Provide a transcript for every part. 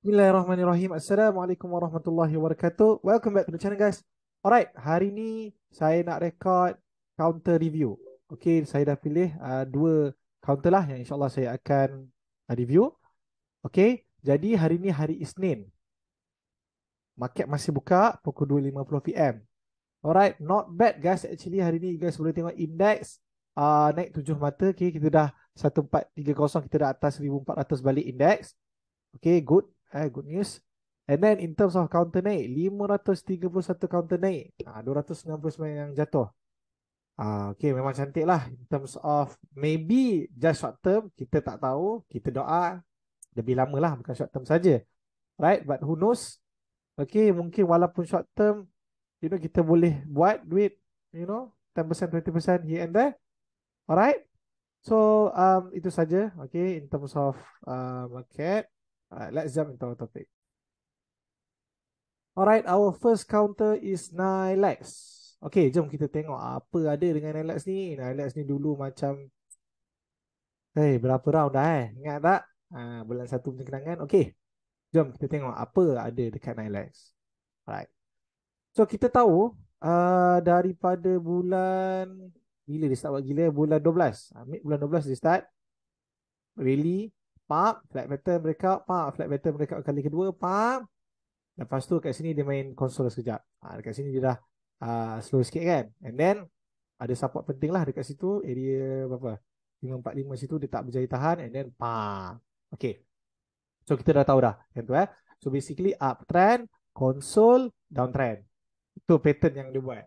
Bismillahirrahmanirrahim. Assalamualaikum warahmatullahi wabarakatuh. Welcome back to the channel guys. Alright, hari ni saya nak record counter review. Okay, saya dah pilih uh, dua counter lah yang insyaAllah saya akan uh, review. Okay, jadi hari ni hari Isnin. Market masih buka pukul 2.50 pm. Alright, not bad guys. Actually hari ni guys boleh tengok index uh, naik tujuh mata. Okay, kita dah 1430, kita dah atas 1400 balik index. Okay, good. Eh, good news. And then in terms of counter naik, 531 counter naik. Ah, uh, 269 yang jatuh. Uh, okay, memang cantik lah. In terms of maybe just short term, kita tak tahu. Kita doa lebih lama lah, bukan short term saja. Right? But who knows? Okay, mungkin walaupun short term, you know, kita boleh buat duit, you know, 10%, 20% here and there. Alright? So, um, itu saja. Okay, in terms of uh, market. Alright, let's jump into our topic. Alright, our first counter is Nilex. Okay, jom kita tengok apa ada dengan Nilex ni. Nilex ni dulu macam... Eh, hey, berapa round dah eh? Ingat tak? Ha, bulan satu macam kenangan. Okay, jom kita tengok apa ada dekat Nilex. Alright. So, kita tahu uh, daripada bulan... Bila dia start buat gila? Bulan 12. Ha, bulan 12 dia start. Really? Pak, flat meter mereka, pak, flat meter mereka kali kedua, pak. Lepas tu kat sini dia main konsol lah sekejap. Ha, dekat sini dia dah uh, slow sikit kan. And then, ada support penting lah dekat situ. Area berapa? 545 situ dia tak berjaya tahan. And then, pak. Okay. So, kita dah tahu dah. Yang tu eh. So, basically uptrend, konsol, downtrend. Itu pattern yang dia buat.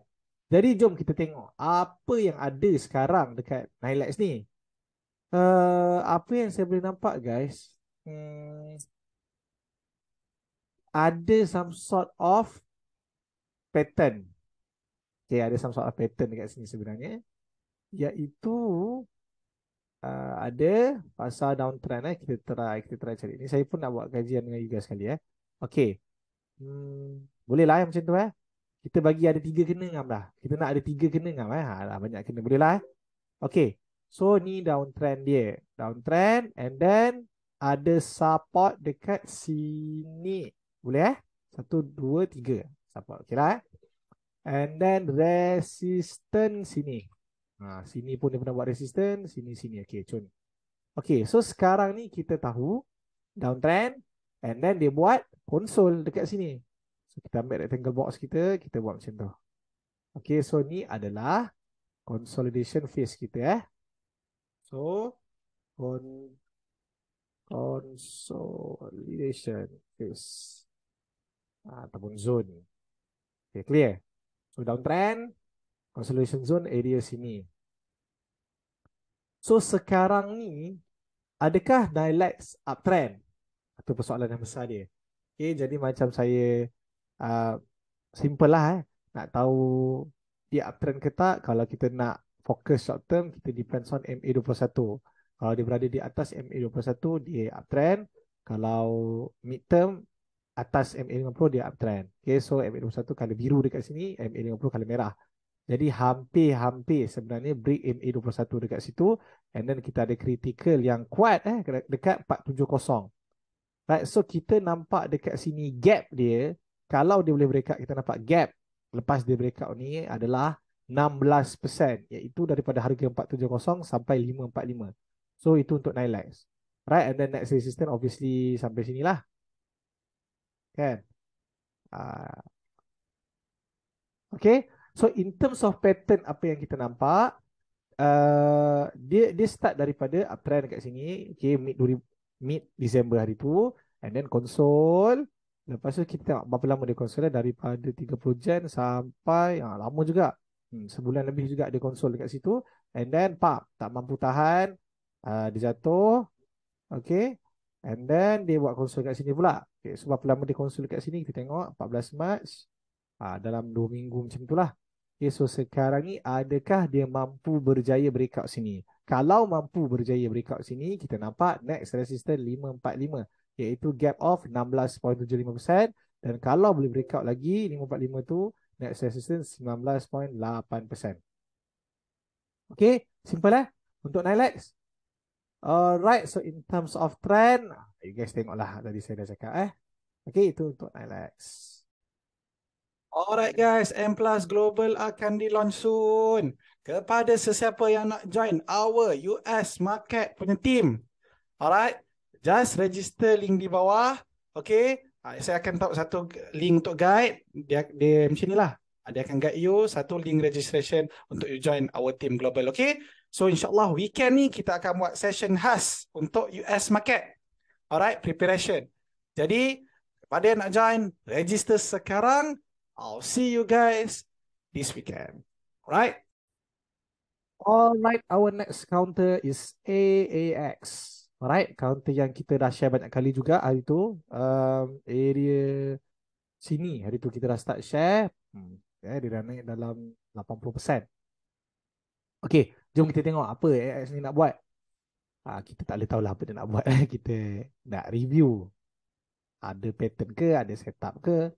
Jadi, jom kita tengok apa yang ada sekarang dekat Nilex ni uh, apa yang saya boleh nampak guys hmm. ada some sort of pattern okay, ada some sort of pattern dekat sini sebenarnya iaitu uh, ada pasal downtrend eh. kita try kita try cari ini saya pun nak buat kajian dengan you guys sekali eh okey hmm, boleh lah eh, macam tu eh kita bagi ada tiga kena ngam lah. Kita nak ada tiga kena ngam eh. Ha, lah, banyak kena. Boleh lah eh. Okay. So ni downtrend dia. Downtrend and then ada support dekat sini. Boleh eh? Satu, dua, tiga. Support. Okay lah eh? And then resistance sini. Ha, sini pun dia pernah buat resistance. Sini, sini. Okay, cun. Okay, so sekarang ni kita tahu downtrend and then dia buat console dekat sini. So kita ambil rectangle box kita, kita buat macam tu. Okay, so ni adalah consolidation phase kita eh. So con consolidation is ah, ataupun zone. Okay, clear? So downtrend, consolidation zone area sini. So sekarang ni adakah Nilex uptrend? Itu persoalan yang besar dia. Okay, jadi macam saya uh, simple lah eh. Nak tahu dia uptrend ke tak, kalau kita nak fokus short term kita depends on MA21 kalau dia berada di atas MA21 dia uptrend kalau mid term atas MA50 dia uptrend okay, so MA21 kalau biru dekat sini MA50 kalau merah jadi hampir-hampir sebenarnya break MA21 dekat situ and then kita ada critical yang kuat eh dekat 470 right so kita nampak dekat sini gap dia kalau dia boleh break out kita nampak gap lepas dia break out ni adalah 16% iaitu daripada harga 470 sampai 545. So itu untuk Nilex. Right and then next resistance obviously sampai sinilah. Kan? Ah. Okay. So in terms of pattern apa yang kita nampak uh, dia dia start daripada uptrend dekat sini, okay, mid mid Disember hari tu and then console Lepas tu kita tengok berapa lama dia console eh, daripada 30 Jan sampai ha, lama juga Hmm, sebulan lebih juga dia konsol dekat situ and then pap tak mampu tahan uh, dia jatuh okey and then dia buat konsol dekat sini pula okey sebab so, lama dia konsol dekat sini kita tengok 14 March uh, dalam 2 minggu macam itulah okey so sekarang ni adakah dia mampu berjaya breakout sini kalau mampu berjaya breakout sini kita nampak next resistance 545 iaitu gap of 16.75% dan kalau boleh breakout lagi 545 tu net sales assistance 19.8%. Okay, simple eh untuk Nilex. Alright, so in terms of trend, you guys tengoklah tadi saya dah cakap eh. Okay, itu untuk Nilex. Alright guys, M Plus Global akan di launch soon. Kepada sesiapa yang nak join our US market punya team. Alright, just register link di bawah. Okay, uh, saya akan tahu satu link untuk guide dia dia macam inilah ah, dia akan guide you satu link registration untuk you join our team global okay so insyaallah weekend ni kita akan buat session khas untuk US market alright preparation jadi pada yang nak join register sekarang I'll see you guys this weekend alright Alright, our next counter is AAX. Alright, counter yang kita dah share banyak kali juga hari tu. Um, area sini hari tu kita dah start share. Hmm, eh, dia dah naik dalam 80%. Okay, jom kita tengok apa AX ni nak buat. Ah, kita tak boleh tahulah apa dia nak buat. kita nak review. Ada pattern ke, ada setup ke.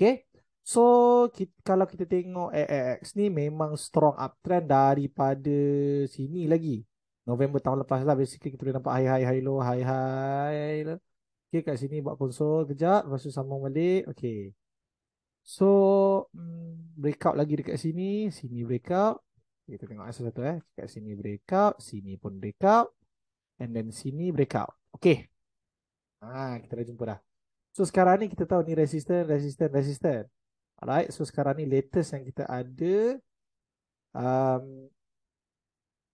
Okay, so kita, kalau kita tengok AX ni memang strong uptrend daripada sini lagi. November tahun lepas lah basically kita boleh nampak hai hai hai lo hai hai lo. Okay kat sini buat konsol kejap lepas tu sambung balik. Okay. So mm, breakout lagi dekat sini. Sini breakout. Kita tengok asal satu eh. Kat sini breakout. Sini pun breakout. And then sini breakout. Okay. Ah, kita dah jumpa dah. So sekarang ni kita tahu ni resistant, resistant, resistant. Alright. So sekarang ni latest yang kita ada. Um,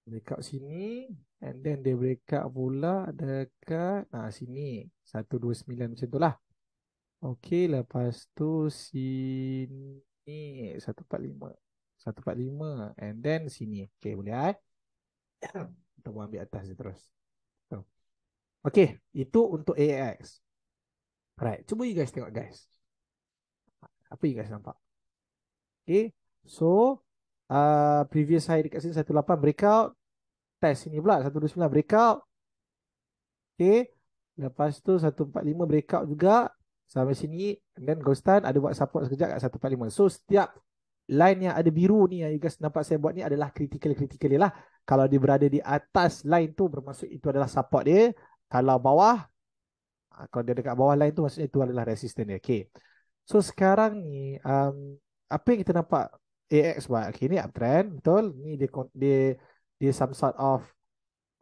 Breakout sini and then dia breakout pula dekat ha, nah, sini. 129 macam tu lah. Okay lepas tu sini 145. 145 and then sini. Okay boleh eh. Kita buat ambil atas je terus. So. Okay itu untuk AX. Alright cuba you guys tengok guys. Apa you guys nampak? Okay so uh, previous high dekat sini 18 breakout test sini pula 129 breakout okey lepas tu 145 breakout juga sampai sini and then ghost time ada buat support sekejap kat 145 so setiap line yang ada biru ni yang you guys nampak saya buat ni adalah critical-critical lah kalau dia berada di atas line tu bermaksud itu adalah support dia kalau bawah ah, kalau dia dekat bawah line tu maksudnya itu adalah resistance dia okey so sekarang ni um, apa yang kita nampak AX buat okay ni uptrend betul ni dia dia dia some sort of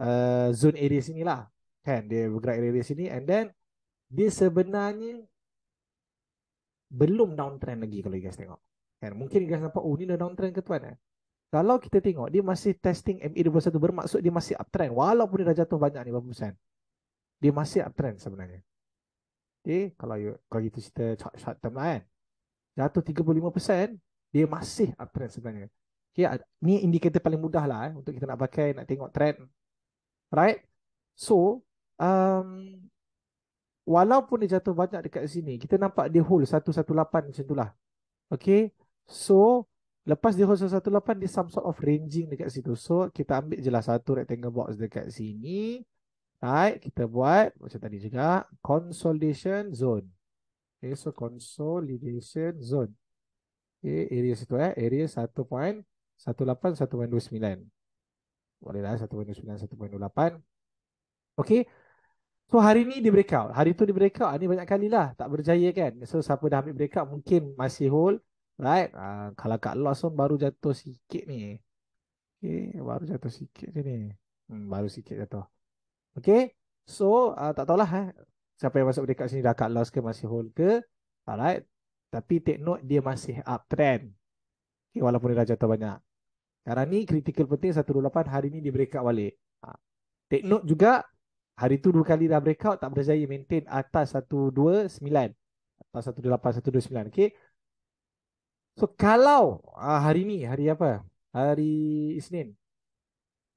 uh, zone area sini lah kan dia bergerak area sini and then dia sebenarnya belum downtrend lagi kalau you guys tengok kan mungkin you guys nampak oh ni dah downtrend ke tuan eh kalau kita tengok dia masih testing MA21 bermaksud dia masih uptrend walaupun dia dah jatuh banyak ni berapa persen dia masih uptrend sebenarnya okay eh, kalau you kalau kita cerita short, short term lah kan jatuh 35% dia masih uptrend sebenarnya. Okay, ah, ni indikator paling mudah lah eh, untuk kita nak pakai, nak tengok trend. Right? So, um, walaupun dia jatuh banyak dekat sini, kita nampak dia hold 118 macam tu lah. Okay? So, lepas dia hold 118, dia some sort of ranging dekat situ. So, kita ambil je lah satu rectangle box dekat sini. Right? Kita buat macam tadi juga. Consolidation zone. Okay, so consolidation zone area situ eh area 1.18 1.29 bolehlah 1.29 1.28 okey so hari ni di breakout hari tu di breakout ini ah, banyak kali lah tak berjaya kan so siapa dah ambil breakout mungkin masih hold right uh, kalau kat loss pun baru jatuh sikit ni Okay, baru jatuh sikit je ni hmm, baru sikit jatuh Okay, so uh, tak tahulah eh siapa yang masuk breakout sini dah cut loss ke masih hold ke alright tapi take note dia masih uptrend. Okay, walaupun dia dah jatuh banyak. Sekarang ni critical penting 128 hari ni di breakout balik. Ha. Take note juga hari tu dua kali dah breakout tak berjaya maintain atas 129. Atas 128, 129. Okay. So kalau uh, hari ni, hari apa? Hari Isnin.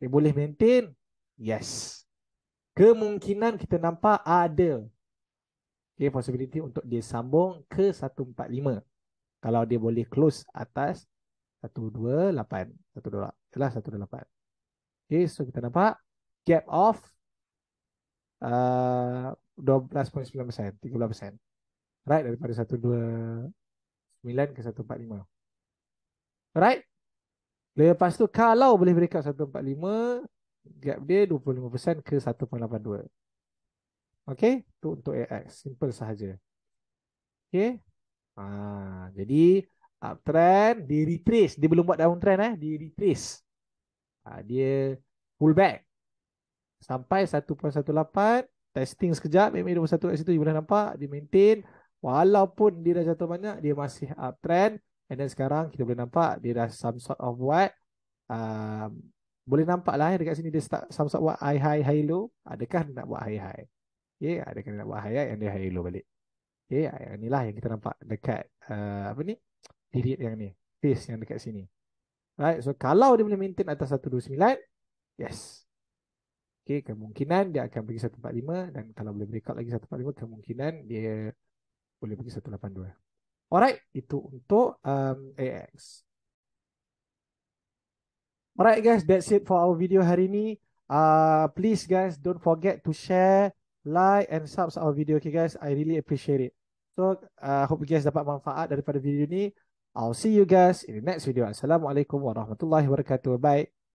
Dia boleh maintain. Yes. Kemungkinan kita nampak ada okay, possibility untuk dia sambung ke 145 kalau dia boleh close atas 128 128 jelas 128 okey so kita nampak gap off uh, 12.9% 13% right daripada 129 ke 145 alright lepas tu kalau boleh breakout 145 gap dia 25% ke Okey, tu untuk AX. Simple sahaja. Okey. Ha, jadi, uptrend, di retrace. Dia belum buat downtrend. Eh. di retrace. Ha, dia pullback. Sampai 1.18. Testing sekejap. MA21 kat situ. You boleh nampak. Dia maintain. Walaupun dia dah jatuh banyak, dia masih uptrend. And then sekarang kita boleh nampak dia dah some sort of what. Um, boleh nampak lah eh, dekat sini dia start some sort of what high high high low. Adakah dia nak buat high high? Okay, ya, ya, ada kena nak buat hayat yang dia hayat low balik. Okay, ya, yang inilah yang kita nampak dekat uh, apa ni? Digit yang ni. Face yang dekat sini. Right, so kalau dia boleh maintain atas 129, yes. Okay, kemungkinan dia akan pergi 145 dan kalau boleh break out lagi 145, kemungkinan dia boleh pergi 182. Alright, itu untuk um, AX. Alright guys, that's it for our video hari ini. Uh, please guys, don't forget to share like and subs our video okay guys i really appreciate it so i uh, hope you guys dapat manfaat daripada video ni i'll see you guys in the next video assalamualaikum warahmatullahi wabarakatuh bye